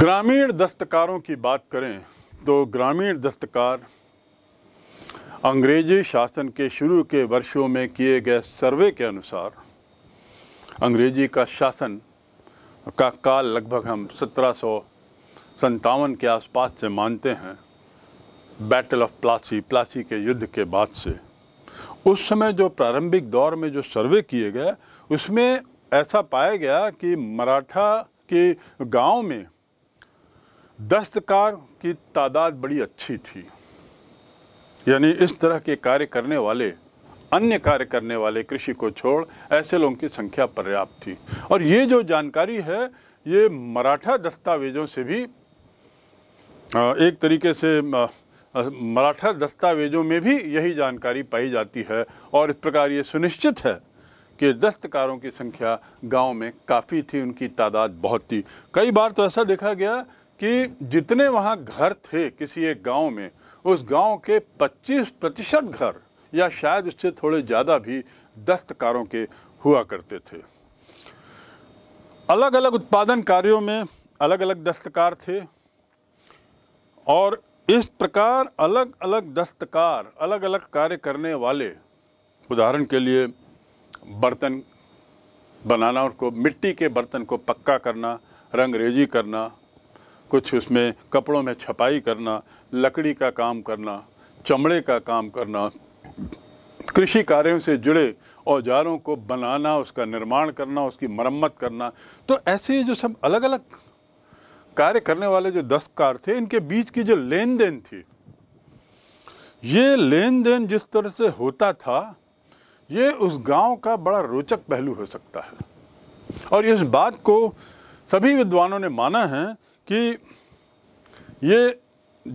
ग्रामीण दस्तकारों की बात करें तो ग्रामीण दस्तकार अंग्रेजी शासन के शुरू के वर्षों में किए गए सर्वे के अनुसार अंग्रेजी का शासन का काल लगभग हम सत्रह सौ के आसपास से मानते हैं बैटल ऑफ प्लासी प्लासी के युद्ध के बाद से उस समय जो प्रारंभिक दौर में जो सर्वे किए गए उसमें ऐसा पाया गया कि मराठा के गांव में दस्तकार की तादाद बड़ी अच्छी थी यानी इस तरह के कार्य करने वाले अन्य कार्य करने वाले कृषि को छोड़ ऐसे लोगों की संख्या पर्याप्त थी और ये जो जानकारी है ये मराठा दस्तावेजों से भी एक तरीके से मराठा दस्तावेजों में भी यही जानकारी पाई जाती है और इस प्रकार ये सुनिश्चित है कि दस्तकारों की संख्या गांव में काफ़ी थी उनकी तादाद बहुत थी कई बार तो ऐसा देखा गया कि जितने वहाँ घर थे किसी एक गांव में उस गांव के 25 प्रतिशत घर या शायद उससे थोड़े ज़्यादा भी दस्तकारों के हुआ करते थे अलग अलग उत्पादन कार्यों में अलग अलग दस्तकार थे और इस प्रकार अलग अलग दस्तकार अलग अलग कार्य करने वाले उदाहरण के लिए बर्तन बनाना उसको मिट्टी के बर्तन को पक्का करना रंगरेजी करना कुछ उसमें कपड़ों में छपाई करना लकड़ी का काम करना चमड़े का काम करना कृषि कार्यों से जुड़े औजारों को बनाना उसका निर्माण करना उसकी मरम्मत करना तो ऐसे जो सब अलग अलग कार्य करने वाले जो दस्तकार थे इनके बीच की जो लेन देन थी ये लेन देन जिस तरह से होता था ये उस गांव का बड़ा रोचक पहलू हो सकता है और इस बात को सभी विद्वानों ने माना है कि ये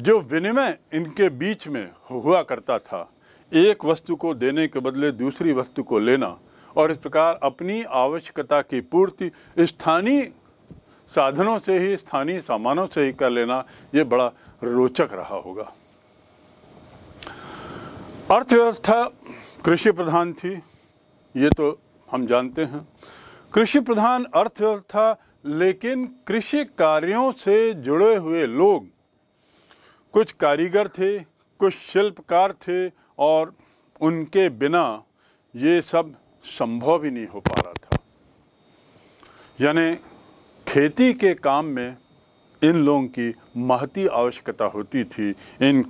जो विनिमय इनके बीच में हुआ करता था एक वस्तु को देने के बदले दूसरी वस्तु को लेना और इस प्रकार अपनी आवश्यकता की पूर्ति स्थानीय साधनों से ही स्थानीय सामानों से ही कर लेना ये बड़ा रोचक रहा होगा अर्थव्यवस्था कृषि प्रधान थी ये तो हम जानते हैं कृषि प्रधान अर्थव्यवस्था लेकिन कृषि कार्यों से जुड़े हुए लोग कुछ कारीगर थे कुछ शिल्पकार थे और उनके बिना ये सब संभव ही नहीं हो पा रहा था यानी खेती के काम में इन लोगों की महती आवश्यकता होती थी इन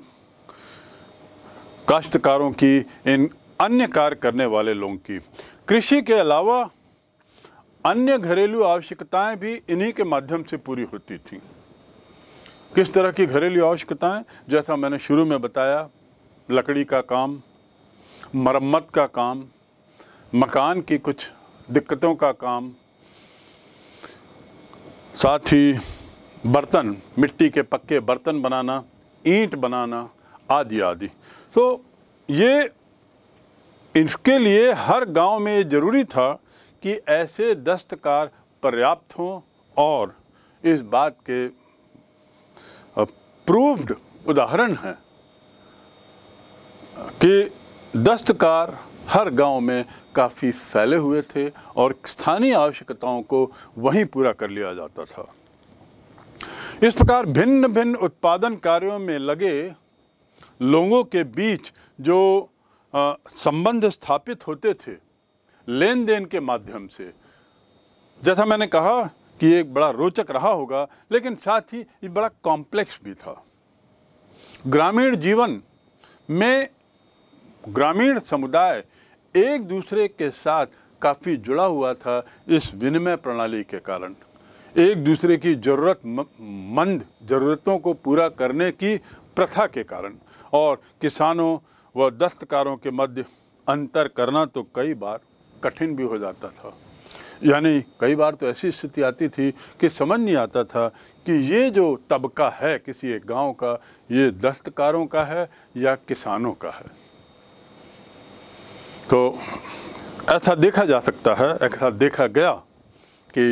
काश्तकारों की इन अन्य कार्य करने वाले लोगों की कृषि के अलावा अन्य घरेलू आवश्यकताएं भी इन्हीं के माध्यम से पूरी होती थी किस तरह की घरेलू आवश्यकताएं जैसा मैंने शुरू में बताया लकड़ी का काम मरम्मत का काम मकान की कुछ दिक्कतों का काम साथ ही बर्तन मिट्टी के पक्के बर्तन बनाना ईंट बनाना आदि आदि तो ये इसके लिए हर गांव में ये ज़रूरी था कि ऐसे दस्तकार पर्याप्त हों और इस बात के प्रूव्ड उदाहरण हैं कि दस्तकार हर गांव में काफ़ी फैले हुए थे और स्थानीय आवश्यकताओं को वहीं पूरा कर लिया जाता था इस प्रकार भिन्न भिन्न उत्पादन कार्यों में लगे लोगों के बीच जो संबंध स्थापित होते थे लेन देन के माध्यम से जैसा मैंने कहा कि ये एक बड़ा रोचक रहा होगा लेकिन साथ ही ये बड़ा कॉम्प्लेक्स भी था ग्रामीण जीवन में ग्रामीण समुदाय एक दूसरे के साथ काफ़ी जुड़ा हुआ था इस विनिमय प्रणाली के कारण एक दूसरे की ज़रूरतमंद ज़रूरतों को पूरा करने की प्रथा के कारण और किसानों व दस्तकारों के मध्य अंतर करना तो कई बार कठिन भी हो जाता था यानी कई बार तो ऐसी स्थिति आती थी कि समझ नहीं आता था कि ये जो तबका है किसी एक गांव का ये दस्तकारों का है या किसानों का है तो ऐसा देखा जा सकता है ऐसा देखा गया कि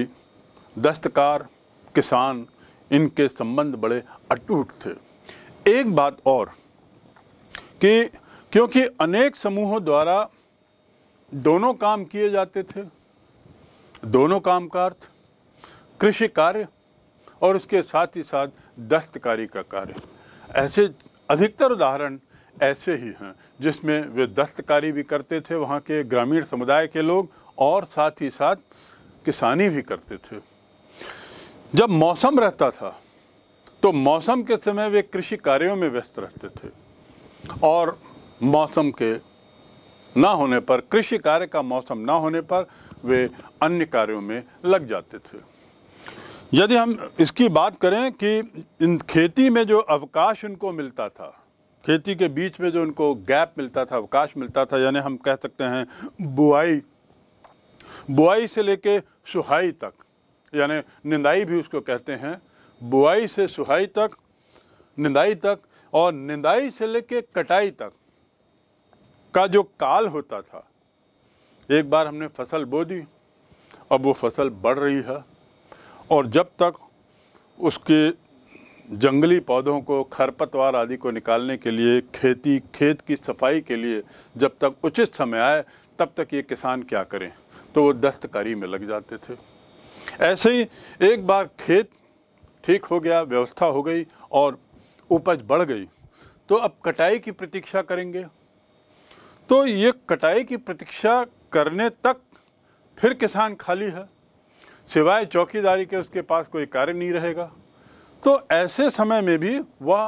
दस्तकार किसान इनके संबंध बड़े अटूट थे एक बात और कि क्योंकि अनेक समूहों द्वारा दोनों काम किए जाते थे दोनों काम का अर्थ कृषि कार्य और उसके साथ ही साथ दस्तकारी का कार्य ऐसे अधिकतर उदाहरण ऐसे ही हैं जिसमें वे दस्तकारी भी करते थे वहाँ के ग्रामीण समुदाय के लोग और साथ ही साथ किसानी भी करते थे जब मौसम रहता था तो मौसम के समय वे कृषि कार्यों में व्यस्त रहते थे और मौसम के ना होने पर कृषि कार्य का मौसम ना होने पर वे अन्य कार्यों में लग जाते थे यदि हम इसकी बात करें कि इन खेती में जो अवकाश उनको मिलता था खेती के बीच में जो उनको गैप मिलता था अवकाश मिलता था यानी हम कह सकते हैं बुआई बुआई से लेके सुहाई तक यानी निंदाई भी उसको कहते हैं बुआई से सुहाई तक निंदाई तक और निंदाई से लेके कटाई तक का जो काल होता था एक बार हमने फसल बो दी अब वो फसल बढ़ रही है और जब तक उसके जंगली पौधों को खरपतवार आदि को निकालने के लिए खेती खेत की सफाई के लिए जब तक उचित समय आए तब तक ये किसान क्या करें तो वो दस्तकारी में लग जाते थे ऐसे ही एक बार खेत ठीक हो गया व्यवस्था हो गई और उपज बढ़ गई तो अब कटाई की प्रतीक्षा करेंगे तो ये कटाई की प्रतीक्षा करने तक फिर किसान खाली है सिवाय चौकीदारी के उसके पास कोई कार्य नहीं रहेगा तो ऐसे समय में भी वह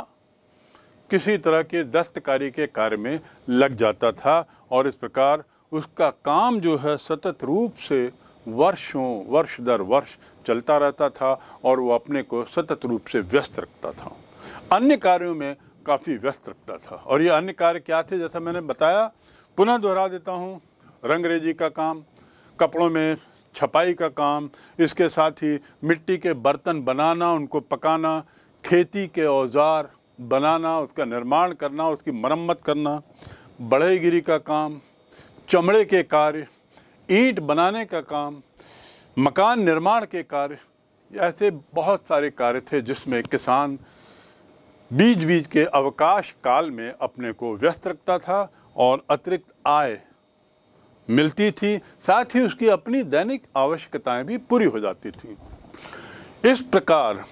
किसी तरह के दस्तकारी के कार्य में लग जाता था और इस प्रकार उसका काम जो है सतत रूप से वर्षों वर्ष दर वर्ष चलता रहता था और वो अपने को सतत रूप से व्यस्त रखता था अन्य कार्यों में काफ़ी व्यस्त रखता था और ये अन्य कार्य क्या थे जैसा मैंने बताया पुनः दोहरा देता हूँ रंगरेजी का काम कपड़ों में छपाई का काम इसके साथ ही मिट्टी के बर्तन बनाना उनको पकाना खेती के औजार बनाना उसका निर्माण करना उसकी मरम्मत करना बढ़ईगिरी का काम चमड़े के कार्य ईंट बनाने का काम मकान निर्माण के कार्य ऐसे बहुत सारे कार्य थे जिसमें किसान बीच बीच के अवकाश काल में अपने को व्यस्त रखता था और अतिरिक्त आय मिलती थी साथ ही उसकी अपनी दैनिक आवश्यकताएं भी पूरी हो जाती थी इस प्रकार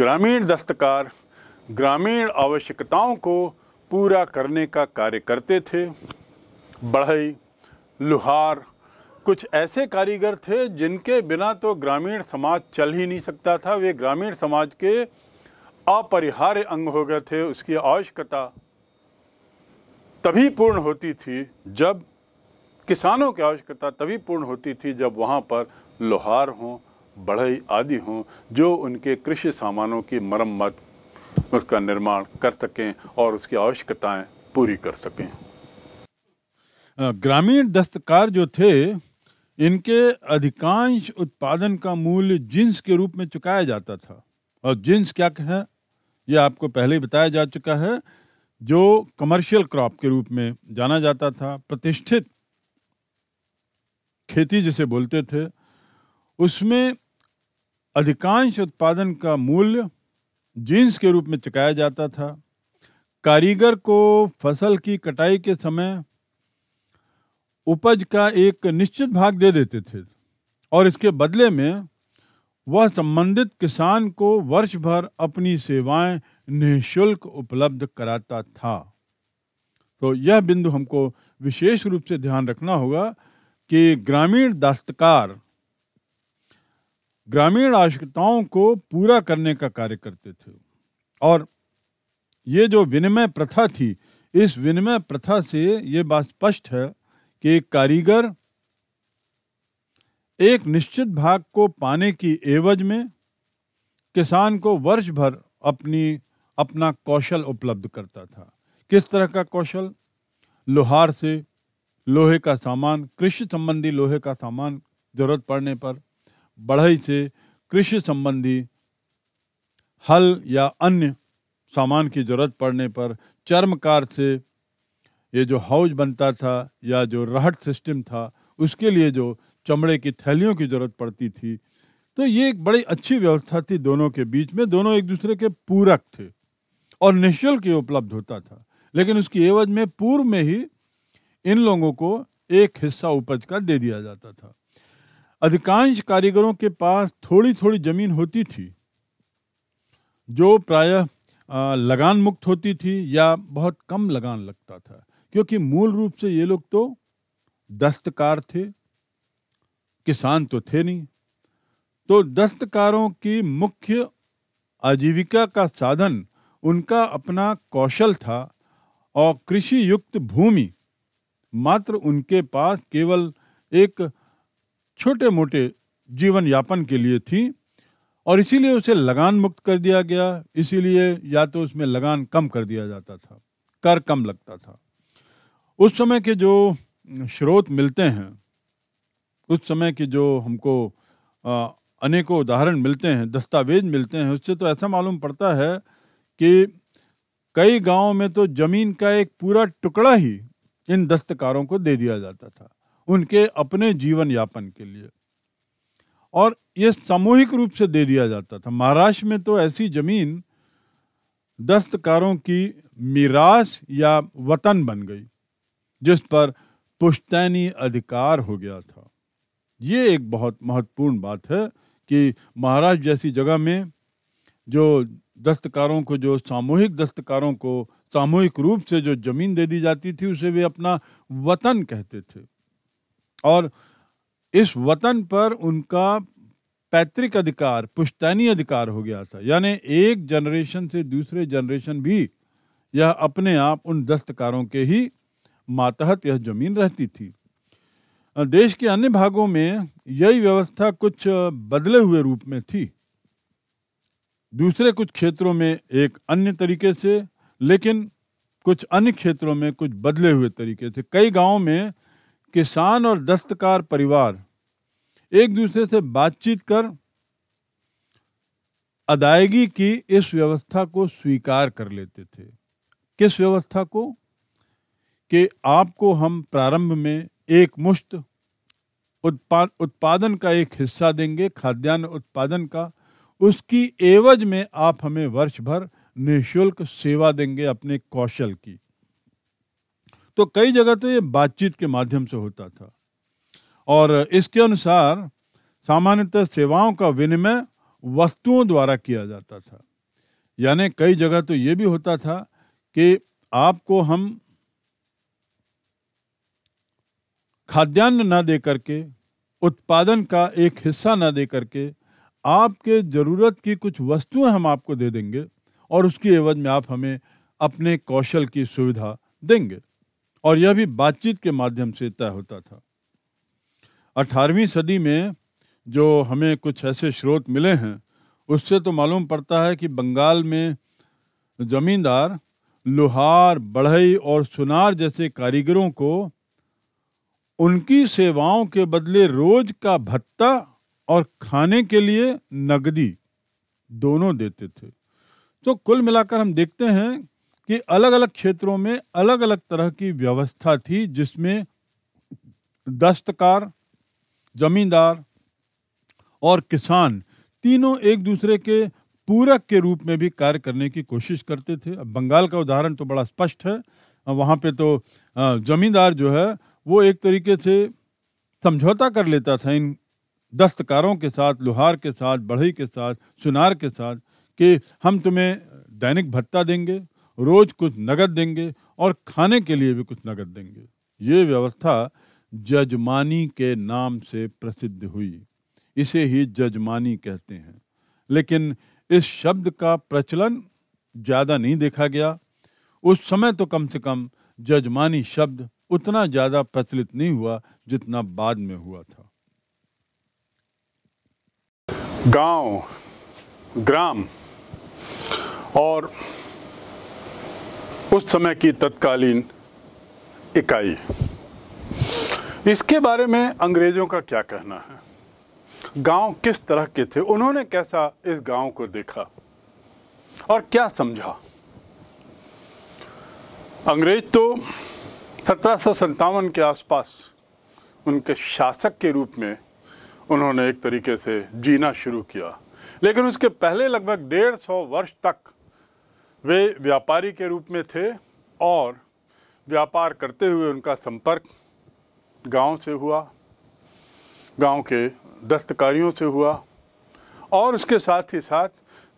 ग्रामीण दस्तकार ग्रामीण आवश्यकताओं को पूरा करने का कार्य करते थे बढ़ई लुहार कुछ ऐसे कारीगर थे जिनके बिना तो ग्रामीण समाज चल ही नहीं सकता था वे ग्रामीण समाज के अपरिहार्य अंग हो गए थे उसकी आवश्यकता तभी पूर्ण होती थी जब किसानों की आवश्यकता तभी पूर्ण होती थी जब वहाँ पर लोहार हों बढ़ई आदि हों जो उनके कृषि सामानों की मरम्मत उसका निर्माण कर सकें और उसकी आवश्यकताएं पूरी कर सकें ग्रामीण दस्तकार जो थे इनके अधिकांश उत्पादन का मूल्य जींस के रूप में चुकाया जाता था और जींस क्या है ये आपको पहले ही बताया जा चुका है जो कमर्शियल क्रॉप के रूप में जाना जाता था प्रतिष्ठित खेती जिसे बोलते थे उसमें अधिकांश उत्पादन का मूल्य जीन्स के रूप में चुकाया जाता था कारीगर को फसल की कटाई के समय उपज का एक निश्चित भाग दे देते थे और इसके बदले में वह संबंधित किसान को वर्ष भर अपनी सेवाएं निःशुल्क उपलब्ध कराता था तो यह बिंदु हमको विशेष रूप से ध्यान रखना होगा कि ग्रामीण दास्तकार ग्रामीण आवश्यकताओं को पूरा करने का कार्य करते थे और ये जो विनिमय प्रथा थी इस विनिमय प्रथा से ये बात स्पष्ट है कि कारीगर एक निश्चित भाग को पाने की एवज में किसान को वर्ष भर अपनी अपना कौशल उपलब्ध करता था किस तरह का कौशल लोहार से लोहे का सामान कृषि संबंधी लोहे का सामान जरूरत पड़ने पर बढ़ई से कृषि संबंधी हल या अन्य सामान की जरूरत पड़ने पर चर्मकार से ये जो हाउस बनता था या जो रहट सिस्टम था उसके लिए जो चमड़े की थैलियों की जरूरत पड़ती थी तो ये एक बड़ी अच्छी व्यवस्था थी दोनों के बीच में दोनों एक दूसरे के पूरक थे और निःशुल्क ये उपलब्ध होता था लेकिन उसकी एवज में पूर्व में ही इन लोगों को एक हिस्सा उपज का दे दिया जाता था अधिकांश कारीगरों के पास थोड़ी थोड़ी जमीन होती थी जो प्रायः लगान मुक्त होती थी या बहुत कम लगान लगता था क्योंकि मूल रूप से ये लोग तो दस्तकार थे किसान तो थे नहीं तो दस्तकारों की मुख्य आजीविका का साधन उनका अपना कौशल था और कृषि युक्त भूमि मात्र उनके पास केवल एक छोटे मोटे जीवन यापन के लिए थी और इसीलिए उसे लगान मुक्त कर दिया गया इसीलिए या तो उसमें लगान कम कर दिया जाता था कर कम लगता था उस समय के जो स्रोत मिलते हैं उस समय के जो हमको अनेकों उदाहरण मिलते हैं दस्तावेज मिलते हैं उससे तो ऐसा मालूम पड़ता है कि कई गांवों में तो जमीन का एक पूरा टुकड़ा ही इन दस्तकारों को दे दिया जाता था उनके अपने जीवन यापन के लिए और ये सामूहिक रूप से दे दिया जाता था महाराष्ट्र में तो ऐसी जमीन दस्तकारों की मीरास या वतन बन गई जिस पर पुश्तैनी अधिकार हो गया था ये एक बहुत महत्वपूर्ण बात है कि महाराष्ट्र जैसी जगह में जो दस्तकारों को जो सामूहिक दस्तकारों को सामूहिक रूप से जो जमीन दे दी जाती थी उसे वे अपना वतन कहते थे और इस वतन पर उनका पैतृक अधिकार पुश्तैनी अधिकार हो गया था यानी एक जनरेशन से दूसरे जनरेशन भी यह अपने आप उन दस्तकारों के ही मातहत यह जमीन रहती थी देश के अन्य भागों में यही व्यवस्था कुछ बदले हुए रूप में थी दूसरे कुछ क्षेत्रों में एक अन्य तरीके से लेकिन कुछ अन्य क्षेत्रों में कुछ बदले हुए तरीके से कई गांवों में किसान और दस्तकार परिवार एक दूसरे से बातचीत कर अदायगी की इस व्यवस्था को स्वीकार कर लेते थे किस व्यवस्था को कि आपको हम प्रारंभ में एक मुश्त उत्पादन का एक हिस्सा देंगे खाद्यान्न उत्पादन का उसकी एवज में आप हमें वर्ष भर निःशुल्क सेवा देंगे अपने कौशल की तो कई जगह तो ये बातचीत के माध्यम से होता था और इसके अनुसार सामान्यतः सेवाओं का विनिमय वस्तुओं द्वारा किया जाता था यानी कई जगह तो ये भी होता था कि आपको हम खाद्यान्न ना दे करके उत्पादन का एक हिस्सा ना दे करके आपके ज़रूरत की कुछ वस्तुएं हम आपको दे देंगे और उसकी एवज में आप हमें अपने कौशल की सुविधा देंगे और यह भी बातचीत के माध्यम से तय होता था अठारहवीं सदी में जो हमें कुछ ऐसे स्रोत मिले हैं उससे तो मालूम पड़ता है कि बंगाल में ज़मींदार लोहार बढ़ई और सुनार जैसे कारीगरों को उनकी सेवाओं के बदले रोज का भत्ता और खाने के लिए नगदी दोनों देते थे तो कुल मिलाकर हम देखते हैं कि अलग अलग क्षेत्रों में अलग अलग तरह की व्यवस्था थी जिसमें दस्तकार जमींदार और किसान तीनों एक दूसरे के पूरक के रूप में भी कार्य करने की कोशिश करते थे अब बंगाल का उदाहरण तो बड़ा स्पष्ट है वहाँ पे तो जमींदार जो है वो एक तरीके से समझौता कर लेता था इन दस्तकारों के साथ लोहार के साथ बढ़ई के साथ सुनार के साथ कि हम तुम्हें दैनिक भत्ता देंगे रोज कुछ नगद देंगे और खाने के लिए भी कुछ नगद देंगे ये व्यवस्था जजमानी के नाम से प्रसिद्ध हुई इसे ही जजमानी कहते हैं लेकिन इस शब्द का प्रचलन ज़्यादा नहीं देखा गया उस समय तो कम से कम जजमानी शब्द उतना ज़्यादा प्रचलित नहीं हुआ जितना बाद में हुआ था गांव ग्राम और उस समय की तत्कालीन इकाई इसके बारे में अंग्रेज़ों का क्या कहना है गांव किस तरह के थे उन्होंने कैसा इस गांव को देखा और क्या समझा अंग्रेज तो सत्रह के आसपास उनके शासक के रूप में उन्होंने एक तरीके से जीना शुरू किया लेकिन उसके पहले लगभग डेढ़ सौ वर्ष तक वे व्यापारी के रूप में थे और व्यापार करते हुए उनका संपर्क गांव से हुआ गांव के दस्तकारियों से हुआ और उसके साथ ही साथ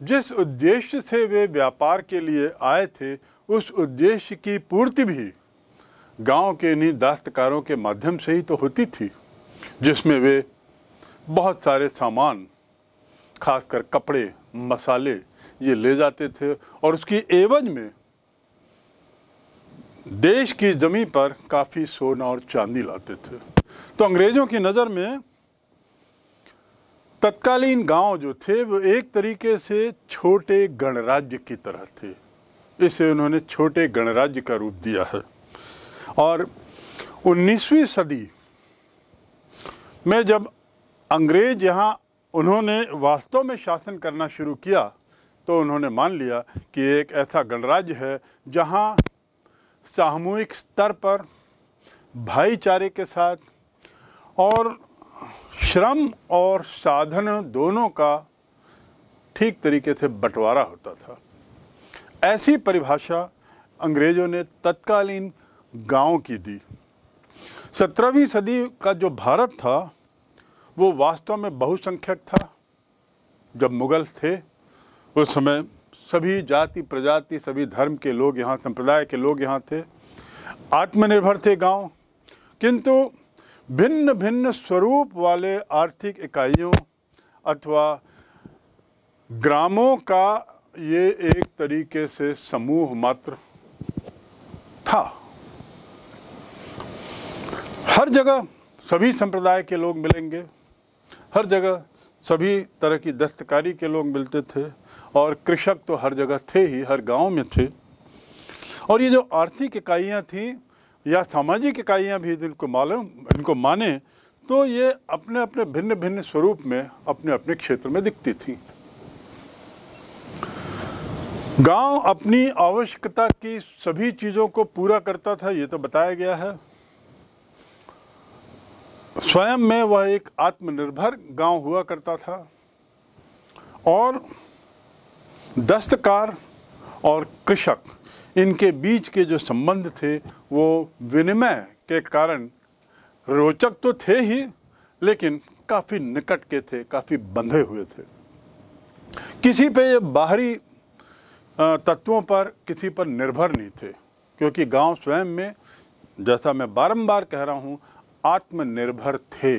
जिस उद्देश्य से वे व्यापार के लिए आए थे उस उद्देश्य की पूर्ति भी गांव के इन्हीं दास्तकारों के माध्यम से ही तो होती थी जिसमें वे बहुत सारे सामान खासकर कपड़े मसाले ये ले जाते थे और उसकी एवज में देश की ज़मीन पर काफ़ी सोना और चांदी लाते थे तो अंग्रेज़ों की नज़र में तत्कालीन गांव जो थे वो एक तरीके से छोटे गणराज्य की तरह थे इसे उन्होंने छोटे गणराज्य का रूप दिया है और 19वीं सदी में जब अंग्रेज यहाँ उन्होंने वास्तव में शासन करना शुरू किया तो उन्होंने मान लिया कि एक ऐसा गणराज्य है जहाँ सामूहिक स्तर पर भाईचारे के साथ और श्रम और साधन दोनों का ठीक तरीके से बंटवारा होता था ऐसी परिभाषा अंग्रेज़ों ने तत्कालीन गांव की दी सत्रहवीं सदी का जो भारत था वो वास्तव में बहुसंख्यक था जब मुग़ल थे उस समय सभी जाति प्रजाति सभी धर्म के लोग यहाँ संप्रदाय के लोग यहाँ थे आत्मनिर्भर थे गांव किंतु भिन्न भिन्न स्वरूप वाले आर्थिक इकाइयों अथवा ग्रामों का ये एक तरीके से समूह मात्र था हर जगह सभी संप्रदाय के लोग मिलेंगे हर जगह सभी तरह की दस्तकारी के लोग मिलते थे और कृषक तो हर जगह थे ही हर गांव में थे और ये जो आर्थिक इकाइयाँ थीं या सामाजिक इकाइयाँ भी जिनको मालूम इनको माने तो ये अपने अपने भिन्न भिन्न स्वरूप में अपने अपने क्षेत्र में दिखती थी गांव अपनी आवश्यकता की सभी चीज़ों को पूरा करता था ये तो बताया गया है स्वयं में वह एक आत्मनिर्भर गांव हुआ करता था और दस्तकार और कृषक इनके बीच के जो संबंध थे वो विनिमय के कारण रोचक तो थे ही लेकिन काफ़ी निकट के थे काफ़ी बंधे हुए थे किसी पे ये बाहरी तत्वों पर किसी पर निर्भर नहीं थे क्योंकि गांव स्वयं में जैसा मैं बारंबार कह रहा हूँ आत्मनिर्भर थे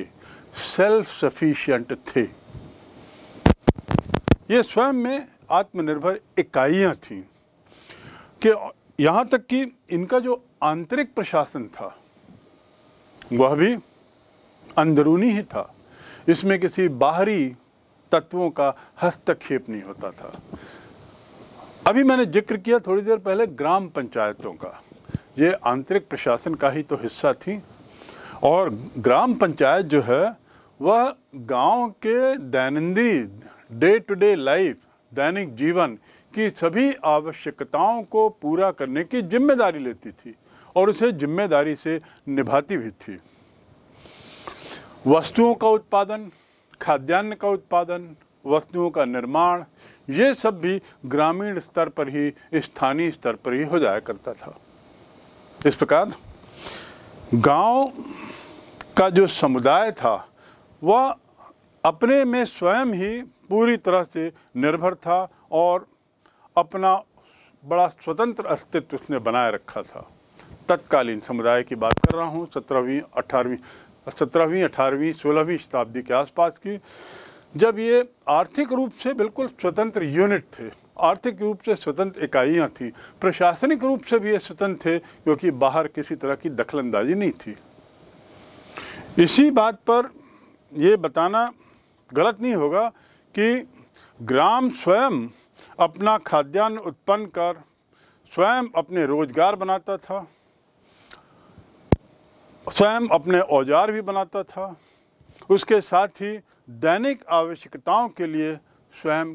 सेल्फ सफिशियंट थे ये स्वयं में आत्मनिर्भर इकाइयाँ थीं कि यहाँ तक कि इनका जो आंतरिक प्रशासन था वह भी अंदरूनी ही था इसमें किसी बाहरी तत्वों का हस्तक्षेप नहीं होता था अभी मैंने जिक्र किया थोड़ी देर पहले ग्राम पंचायतों का ये आंतरिक प्रशासन का ही तो हिस्सा थी और ग्राम पंचायत जो है वह गांव के दैनंदिन डे टू डे लाइफ दैनिक जीवन की सभी आवश्यकताओं को पूरा करने की जिम्मेदारी लेती थी और उसे जिम्मेदारी से निभाती भी थी वस्तुओं का उत्पादन खाद्यान्न का उत्पादन वस्तुओं का निर्माण ये सब भी ग्रामीण स्तर पर ही स्थानीय स्तर पर ही हो जाया करता था इस प्रकार गांव का जो समुदाय था वह अपने में स्वयं ही पूरी तरह से निर्भर था और अपना बड़ा स्वतंत्र अस्तित्व उसने बनाए रखा था तत्कालीन समुदाय की बात कर रहा हूँ सत्रहवीं अठारहवीं सत्रहवीं अठारहवीं सोलहवीं शताब्दी के आसपास की जब ये आर्थिक रूप से बिल्कुल स्वतंत्र यूनिट थे आर्थिक रूप से स्वतंत्र इकाइयाँ थीं प्रशासनिक रूप से भी ये स्वतंत्र थे क्योंकि बाहर किसी तरह की दखलंदाजी नहीं थी इसी बात पर ये बताना गलत नहीं होगा कि ग्राम स्वयं अपना खाद्यान्न उत्पन्न कर स्वयं अपने रोजगार बनाता था स्वयं अपने औजार भी बनाता था उसके साथ ही दैनिक आवश्यकताओं के लिए स्वयं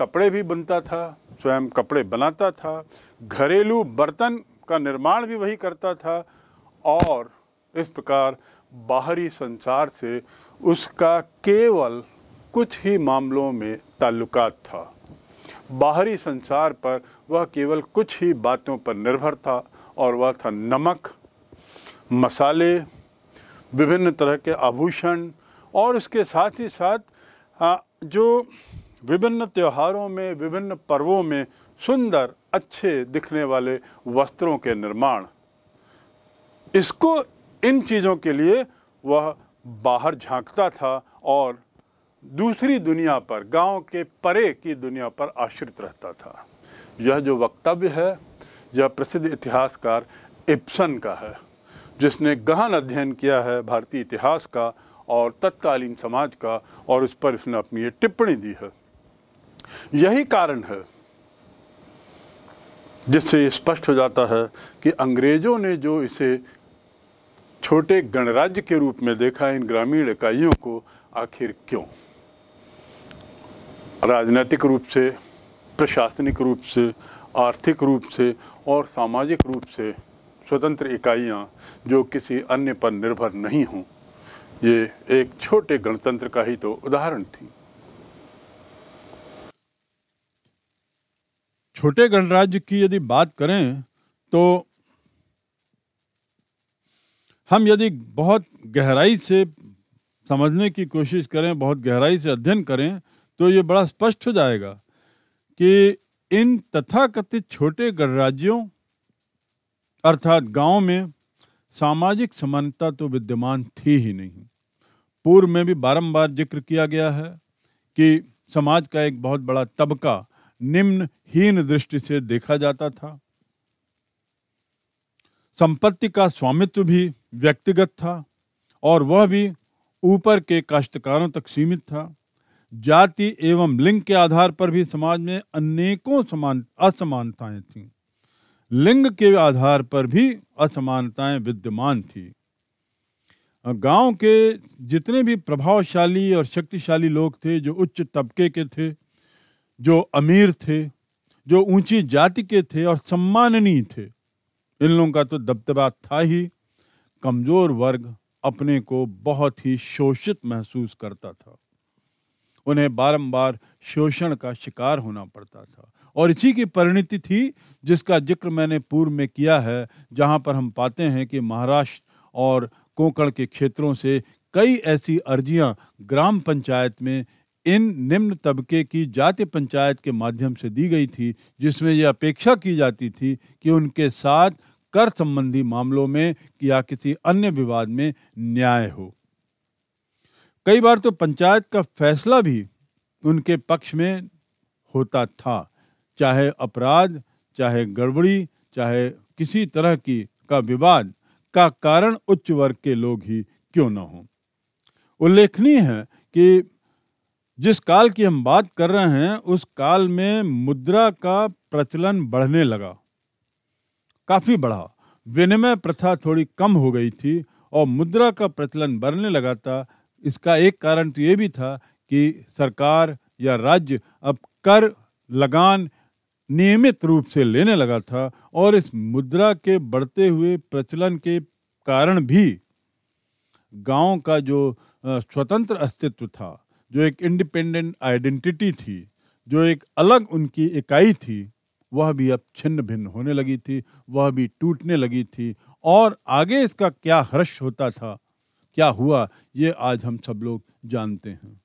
कपड़े भी बुनता था स्वयं कपड़े बनाता था घरेलू बर्तन का निर्माण भी वही करता था और इस प्रकार बाहरी संसार से उसका केवल कुछ ही मामलों में ताल्लुकात था बाहरी संसार पर वह केवल कुछ ही बातों पर निर्भर था और वह था नमक मसाले विभिन्न तरह के आभूषण और उसके साथ ही साथ हाँ, जो विभिन्न त्योहारों में विभिन्न पर्वों में सुंदर अच्छे दिखने वाले वस्त्रों के निर्माण इसको इन चीज़ों के लिए वह बाहर झांकता था और दूसरी दुनिया पर गांव के परे की दुनिया पर आश्रित रहता था यह जो वक्तव्य है यह प्रसिद्ध इतिहासकार इप्सन का है जिसने गहन अध्ययन किया है भारतीय इतिहास का और तत्कालीन समाज का और उस पर इसने अपनी ये टिप्पणी दी है यही कारण है जिससे स्पष्ट हो जाता है कि अंग्रेज़ों ने जो इसे छोटे गणराज्य के रूप में देखा इन ग्रामीण इकाइयों को आखिर क्यों राजनीतिक रूप से प्रशासनिक रूप से आर्थिक रूप से और सामाजिक रूप से स्वतंत्र इकाइयां जो किसी अन्य पर निर्भर नहीं हों ये एक छोटे गणतंत्र का ही तो उदाहरण थी छोटे गणराज्य की यदि बात करें तो हम यदि बहुत गहराई से समझने की कोशिश करें बहुत गहराई से अध्ययन करें तो ये बड़ा स्पष्ट हो जाएगा कि इन तथाकथित छोटे गणराज्यों अर्थात गांव में सामाजिक समानता तो विद्यमान थी ही नहीं पूर्व में भी बारंबार जिक्र किया गया है कि समाज का एक बहुत बड़ा तबका निम्न हीन दृष्टि से देखा जाता था संपत्ति का स्वामित्व भी व्यक्तिगत था और वह भी ऊपर के काश्तकारों तक सीमित था जाति एवं लिंग के आधार पर भी समाज में अनेकों समान असमानताएं थीं लिंग के आधार पर भी असमानताएं विद्यमान थी गांव के जितने भी प्रभावशाली और शक्तिशाली लोग थे जो उच्च तबके के थे जो अमीर थे जो ऊंची जाति के थे और सम्माननीय थे इन लोगों का तो दबदबा था ही कमज़ोर वर्ग अपने को बहुत ही शोषित महसूस करता था उन्हें बारंबार शोषण का शिकार होना पड़ता था और इसी की परिणति थी जिसका जिक्र मैंने पूर्व में किया है जहां पर हम पाते हैं कि महाराष्ट्र और कोंकण के क्षेत्रों से कई ऐसी अर्जियां ग्राम पंचायत में इन निम्न तबके की जाति पंचायत के माध्यम से दी गई थी जिसमें यह अपेक्षा की जाती थी कि उनके साथ कर संबंधी मामलों में या किसी अन्य विवाद में न्याय हो कई बार तो पंचायत का फैसला भी उनके पक्ष में होता था चाहे अपराध चाहे गड़बड़ी चाहे किसी तरह की का विवाद का कारण उच्च वर्ग के लोग ही क्यों न हो उल्लेखनीय है कि जिस काल की हम बात कर रहे हैं उस काल में मुद्रा का प्रचलन बढ़ने लगा काफ़ी बढ़ा विनिमय प्रथा थोड़ी कम हो गई थी और मुद्रा का प्रचलन बढ़ने लगा था इसका एक कारण तो ये भी था कि सरकार या राज्य अब कर लगान नियमित रूप से लेने लगा था और इस मुद्रा के बढ़ते हुए प्रचलन के कारण भी गांव का जो स्वतंत्र अस्तित्व था जो एक इंडिपेंडेंट आइडेंटिटी थी जो एक अलग उनकी इकाई थी वह भी अब छिन्न भिन्न होने लगी थी वह भी टूटने लगी थी और आगे इसका क्या हर्ष होता था क्या हुआ ये आज हम सब लोग जानते हैं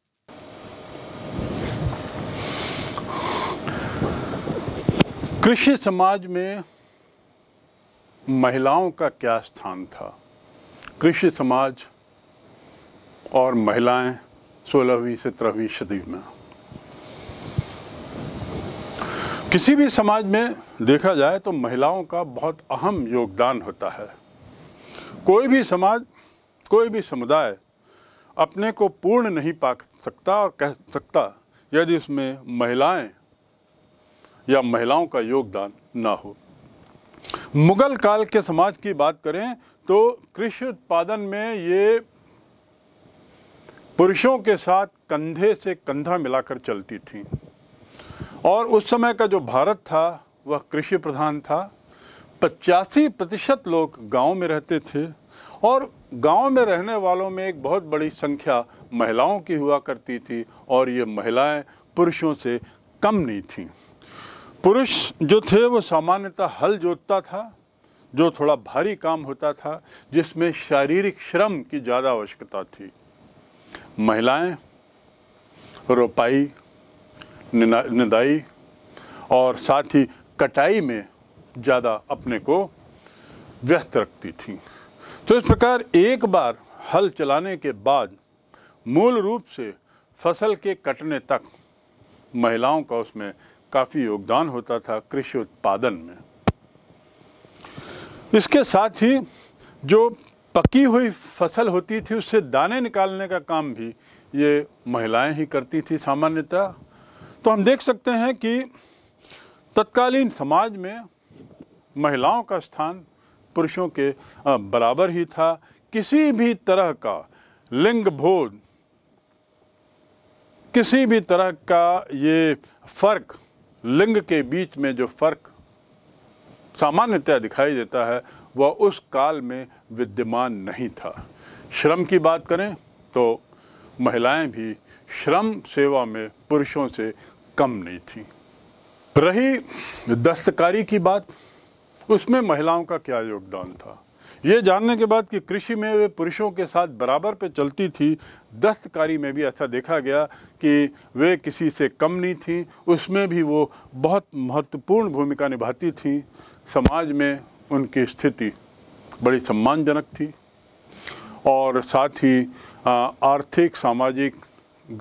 कृषि समाज में महिलाओं का क्या स्थान था कृषि समाज और महिलाएं सोलहवीं सत्रहवीं सदी में किसी भी समाज में देखा जाए तो महिलाओं का बहुत अहम योगदान होता है कोई भी समाज कोई भी समुदाय अपने को पूर्ण नहीं पा सकता और कह सकता यदि उसमें महिलाएं या महिलाओं का योगदान ना हो मुगल काल के समाज की बात करें तो कृषि उत्पादन में ये पुरुषों के साथ कंधे से कंधा मिलाकर चलती थी और उस समय का जो भारत था वह कृषि प्रधान था पचासी प्रतिशत लोग गांव में रहते थे और गांव में रहने वालों में एक बहुत बड़ी संख्या महिलाओं की हुआ करती थी और ये महिलाएं पुरुषों से कम नहीं थीं पुरुष जो थे वो सामान्यतः हल जोतता था जो थोड़ा भारी काम होता था जिसमें शारीरिक श्रम की ज़्यादा आवश्यकता थी महिलाएं, रोपाई निदाई और साथ ही कटाई में ज़्यादा अपने को व्यस्त रखती थी तो इस प्रकार एक बार हल चलाने के बाद मूल रूप से फसल के कटने तक महिलाओं का उसमें काफ़ी योगदान होता था कृषि उत्पादन में इसके साथ ही जो पकी हुई फसल होती थी उससे दाने निकालने का काम भी ये महिलाएं ही करती थी सामान्यतः तो हम देख सकते हैं कि तत्कालीन समाज में महिलाओं का स्थान पुरुषों के बराबर ही था किसी भी तरह का लिंग भोज किसी भी तरह का ये फ़र्क लिंग के बीच में जो फ़र्क सामान्यतया दिखाई देता है वह उस काल में विद्यमान नहीं था श्रम की बात करें तो महिलाएं भी श्रम सेवा में पुरुषों से कम नहीं थी रही दस्तकारी की बात उसमें महिलाओं का क्या योगदान था ये जानने के बाद कि कृषि में वे पुरुषों के साथ बराबर पे चलती थी दस्तकारी में भी ऐसा देखा गया कि वे किसी से कम नहीं थी उसमें भी वो बहुत महत्वपूर्ण भूमिका निभाती थी समाज में उनकी स्थिति बड़ी सम्मानजनक थी और साथ ही आर्थिक सामाजिक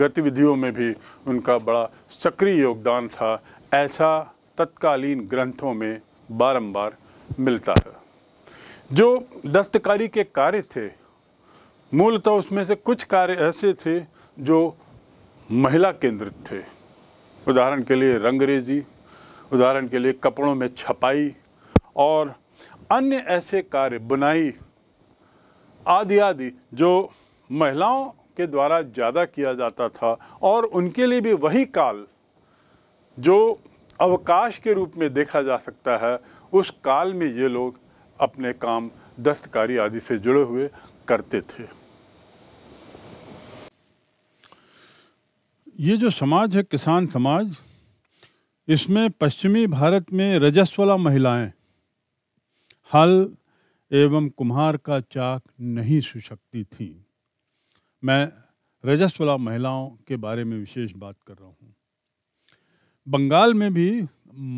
गतिविधियों में भी उनका बड़ा सक्रिय योगदान था ऐसा तत्कालीन ग्रंथों में बारंबार मिलता है जो दस्तकारी के कार्य थे मूलतः उसमें से कुछ कार्य ऐसे थे जो महिला केंद्रित थे उदाहरण के लिए रंगरेजी उदाहरण के लिए कपड़ों में छपाई और अन्य ऐसे कार्य बुनाई आदि आदि जो महिलाओं के द्वारा ज़्यादा किया जाता था और उनके लिए भी वही काल जो अवकाश के रूप में देखा जा सकता है उस काल में ये लोग अपने काम दस्तकारी आदि से जुड़े हुए करते थे ये जो समाज है किसान समाज इसमें पश्चिमी भारत में रजस्वला महिलाएं हल एवं कुम्हार का चाक नहीं सकती थी मैं रजस्वला महिलाओं के बारे में विशेष बात कर रहा हूँ बंगाल में भी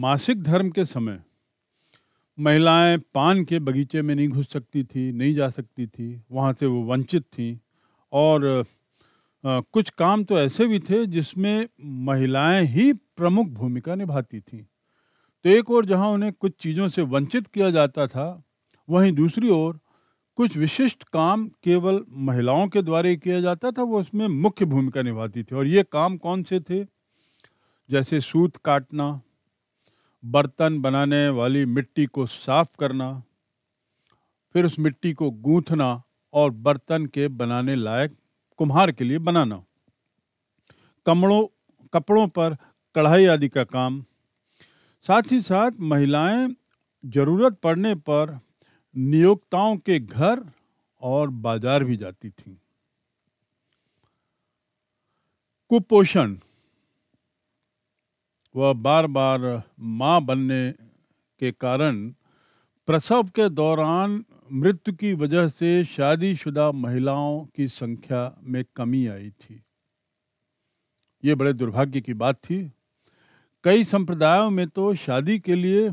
मासिक धर्म के समय महिलाएं पान के बगीचे में नहीं घुस सकती थी नहीं जा सकती थी वहाँ से वो वंचित थी और कुछ काम तो ऐसे भी थे जिसमें महिलाएं ही प्रमुख भूमिका निभाती थीं तो एक ओर जहां उन्हें कुछ चीज़ों से वंचित किया जाता था वहीं दूसरी ओर कुछ विशिष्ट काम केवल महिलाओं के द्वारा ही किया जाता था वो उसमें मुख्य भूमिका निभाती थी और ये काम कौन से थे जैसे सूत काटना बर्तन बनाने वाली मिट्टी को साफ करना फिर उस मिट्टी को गूंथना और बर्तन के बनाने लायक कुम्हार के लिए बनाना कमड़ों कपड़ों पर कढ़ाई आदि का काम साथ ही साथ महिलाएं जरूरत पड़ने पर नियोक्ताओं के घर और बाजार भी जाती थी कुपोषण वह बार बार मां बनने के कारण प्रसव के दौरान मृत्यु की वजह से शादीशुदा महिलाओं की संख्या में कमी आई थी ये बड़े दुर्भाग्य की बात थी कई संप्रदायों में तो शादी के लिए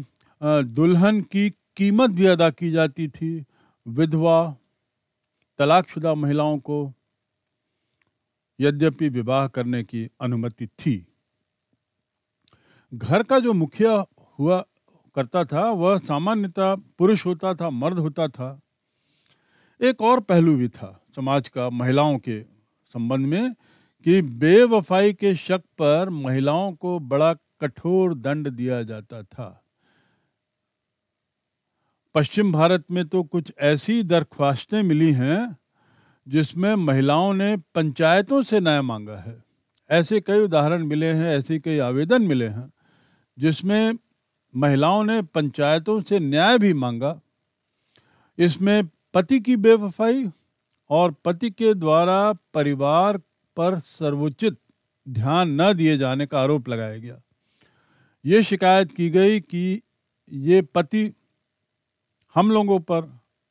दुल्हन की कीमत भी अदा की जाती थी विधवा तलाकशुदा महिलाओं को यद्यपि विवाह करने की अनुमति थी घर का जो मुखिया हुआ करता था वह सामान्यतः पुरुष होता था मर्द होता था एक और पहलू भी था समाज का महिलाओं के संबंध में कि बेवफाई के शक पर महिलाओं को बड़ा कठोर दंड दिया जाता था पश्चिम भारत में तो कुछ ऐसी दरख्वास्तें मिली हैं जिसमें महिलाओं ने पंचायतों से न्याय मांगा है ऐसे कई उदाहरण मिले हैं ऐसे कई आवेदन मिले हैं जिसमें महिलाओं ने पंचायतों से न्याय भी मांगा इसमें पति की बेवफाई और पति के द्वारा परिवार पर सर्वोचित ध्यान न दिए जाने का आरोप लगाया गया ये शिकायत की गई कि ये पति हम लोगों पर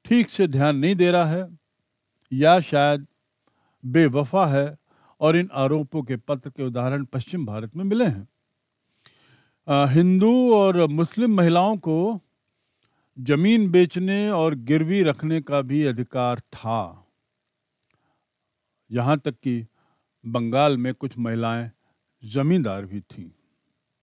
ठीक से ध्यान नहीं दे रहा है या शायद बेवफा है और इन आरोपों के पत्र के उदाहरण पश्चिम भारत में मिले हैं हिंदू और मुस्लिम महिलाओं को जमीन बेचने और गिरवी रखने का भी अधिकार था यहाँ तक कि बंगाल में कुछ महिलाएं जमींदार भी थीं